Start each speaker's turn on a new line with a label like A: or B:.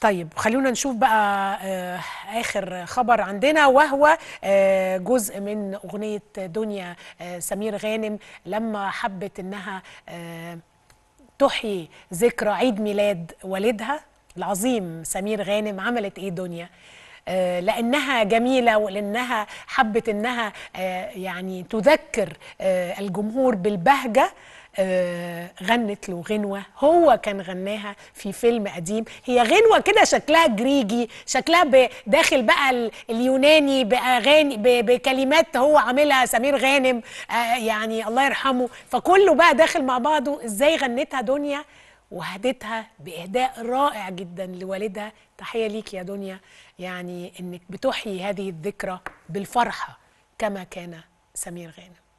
A: طيب خلونا نشوف بقى آه، اخر خبر عندنا وهو آه، جزء من اغنيه دنيا آه، سمير غانم لما حبت انها تحيي ذكرى عيد ميلاد والدها العظيم سمير غانم عملت ايه دنيا لانها جميله ولانها حبت انها يعني تذكر الجمهور بالبهجه آه، غنت له غنوة هو كان غناها في فيلم قديم هي غنوة كده شكلها جريجي شكلها داخل بقى اليوناني بأغاني بكلمات هو عاملها سمير غانم آه، يعني الله يرحمه فكله بقى داخل مع بعضه ازاي غنتها دنيا وهدتها بإهداء رائع جدا لوالدها تحية ليك يا دنيا يعني إنك بتحيي هذه الذكرى بالفرحة كما كان سمير غانم